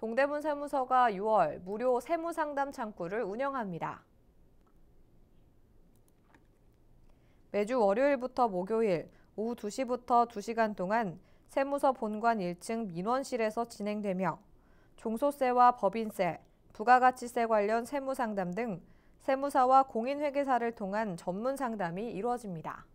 동대문 세무서가 6월 무료 세무상담 창구를 운영합니다. 매주 월요일부터 목요일 오후 2시부터 2시간 동안 세무서 본관 1층 민원실에서 진행되며 종소세와 법인세, 부가가치세 관련 세무상담 등 세무사와 공인회계사를 통한 전문 상담이 이루어집니다.